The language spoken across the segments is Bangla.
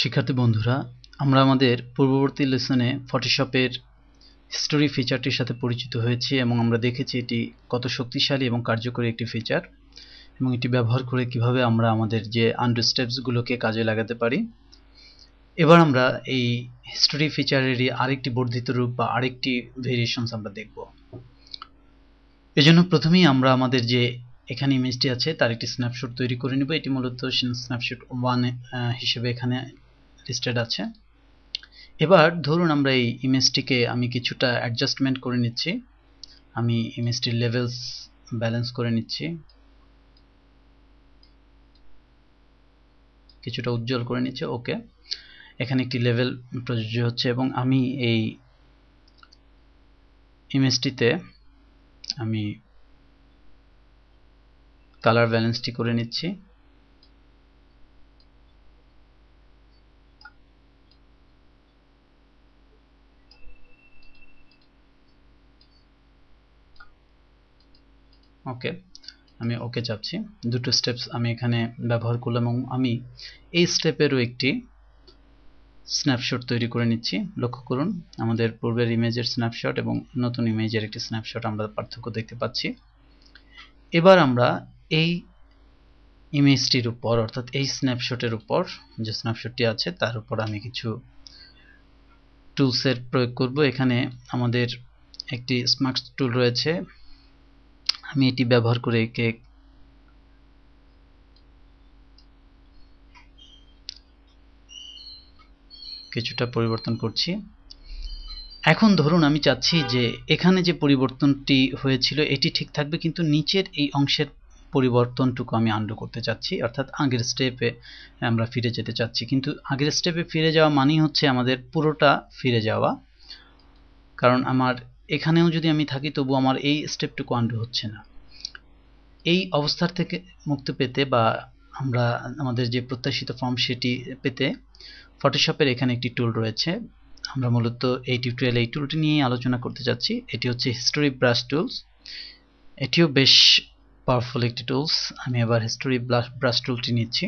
শিক্ষার্থী বন্ধুরা আমরা আমাদের পূর্ববর্তী লেসনে ফটোশপের হিস্টোরি ফিচারটির সাথে পরিচিত হয়েছি এবং আমরা দেখেছি এটি কত শক্তিশালী এবং কার্যকরী একটি ফিচার এবং এটি ব্যবহার করে কিভাবে আমরা আমাদের যে আন্ডারস্টেপসগুলোকে কাজে লাগাতে পারি এবার আমরা এই হিস্টোরি ফিচারেরই আরেকটি বর্ধিত রূপ বা আরেকটি ভেরিয়েশনস আমরা দেখব এজন্য প্রথমেই আমরা আমাদের যে এখানে ইমেজটি আছে তার একটি স্ন্যাপশট তৈরি করে নেব এটি মূলত স্ন্যাপশট ওয়ান হিসেবে এখানে লিস্টেড আছে এবার ধরুন আমরা এই ইমেজটিকে আমি কিছুটা অ্যাডজাস্টমেন্ট করে নিচ্ছি আমি ইমেজটির লেভেলস ব্যালেন্স করে নিচ্ছি কিছুটা উজ্জ্বল করে নিচ্ছে ওকে এখানে একটি লেভেল প্রযোজ্য হচ্ছে এবং আমি এই ইমেজটিতে আমি কালার ব্যালেন্সটি করে নিচ্ছি ওকে আমি ওকে চাপছি দুটো স্টেপস আমি এখানে ব্যবহার করলাম এবং আমি এই স্টেপেরও একটি স্ন্যাপশট তৈরি করে নিচ্ছি লক্ষ্য করুন আমাদের পূর্বের ইমেজের স্ন্যাপশট এবং নতুন ইমেজের একটি স্ন্যাপশট আমরা পার্থক্য দেখতে পাচ্ছি এবার আমরা এই ইমেজটির উপর অর্থাৎ এই স্ন্যাপশটের উপর যে স্ন্যাপশটটি আছে তার উপর আমি কিছু টুলসের প্রয়োগ করব এখানে আমাদের একটি স্মার্ট টুল রয়েছে আমি এটি ব্যবহার করে কেক কিছুটা পরিবর্তন করছি এখন ধরুন আমি চাচ্ছি যে এখানে যে পরিবর্তনটি হয়েছিল এটি ঠিক থাকবে কিন্তু নিচের এই অংশের পরিবর্তনটুকু আমি আন্ডু করতে চাচ্ছি অর্থাৎ আগের স্টেপে আমরা ফিরে যেতে চাচ্ছি কিন্তু আগের স্টেপে ফিরে যাওয়া মানেই হচ্ছে আমাদের পুরোটা ফিরে যাওয়া কারণ আমার এখানেও যদি আমি থাকি তবু আমার এই স্টেপটুকু আন্ডু হচ্ছে না এই অবস্থার থেকে মুক্তি পেতে বা আমরা আমাদের যে প্রত্যাশিত ফর্ম সেটি পেতে ফটোশপের এখানে একটি টুল রয়েছে আমরা মূলত এই টিউটোরিয়াল এই টুলটি নিয়ে আলোচনা করতে যাচ্ছি এটি হচ্ছে হিস্টোরি ব্রাশ টুলস এটিও বেশ পাওয়ারফুল একটি টুলস আমি আবার হিস্টোরি ব্রাশ টুলটি নিচ্ছি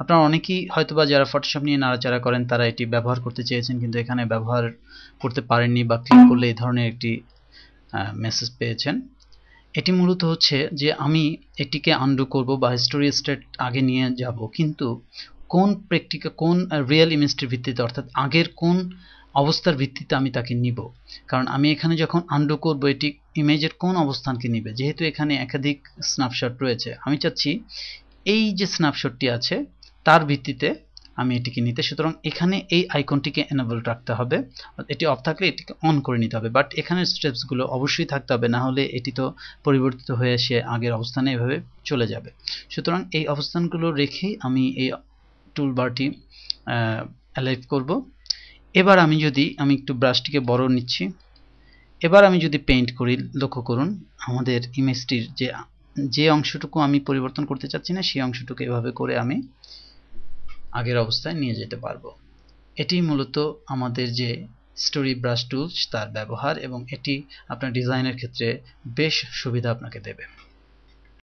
আপনার অনেকেই হয়তো বা যারা ফটোশপ নিয়ে নাড়াচাড়া করেন তারা এটি ব্যবহার করতে চেয়েছেন কিন্তু এখানে ব্যবহার করতে পারেননি বা ক্লিক করলে এই ধরনের একটি মেসেজ পেয়েছেন এটি মূলত হচ্ছে যে আমি এটিকে আন্ডু করব বা হিস্টোরি স্টেট আগে নিয়ে যাব কিন্তু কোন প্র্যাকটিক্যাল কোন রিয়েল ইমেজটির ভিত্তিতে অর্থাৎ আগের কোন অবস্থার ভিত্তিতে আমি তাকে নিব কারণ আমি এখানে যখন আন্ডু করব এটি ইমেজের কোন অবস্থানকে নিবে যেহেতু এখানে একাধিক স্ন্যাপশট রয়েছে আমি চাচ্ছি এই যে স্ন্যাপশটটি আছে তার ভিত্তিতে আমি এটিকে নিতে সুতরাং এখানে এই আইকনটিকে এনেবল রাখতে হবে এটি অফ থাকলে এটিকে অন করে নিতে হবে বাট এখানে স্টেপসগুলো অবশ্যই থাকতে হবে না হলে এটি তো পরিবর্তিত হয়ে সে আগের অবস্থানে এভাবে চলে যাবে সুতরাং এই অবস্থানগুলো রেখেই আমি এই টুল বারটি অ্যালাইভ করব এবার আমি যদি আমি একটু ব্রাশটিকে বড় নিচ্ছি এবার আমি যদি পেইন্ট করি লক্ষ্য করুন আমাদের ইমেজটির যে যে অংশটুকু আমি পরিবর্তন করতে চাচ্ছি না সেই অংশটুকু এভাবে করে আমি আগের অবস্থায় নিয়ে যেতে পারবো এটি মূলত আমাদের যে স্টোরি ব্রাশ টুলস তার ব্যবহার এবং এটি আপনার ডিজাইনের ক্ষেত্রে বেশ সুবিধা আপনাকে দেবে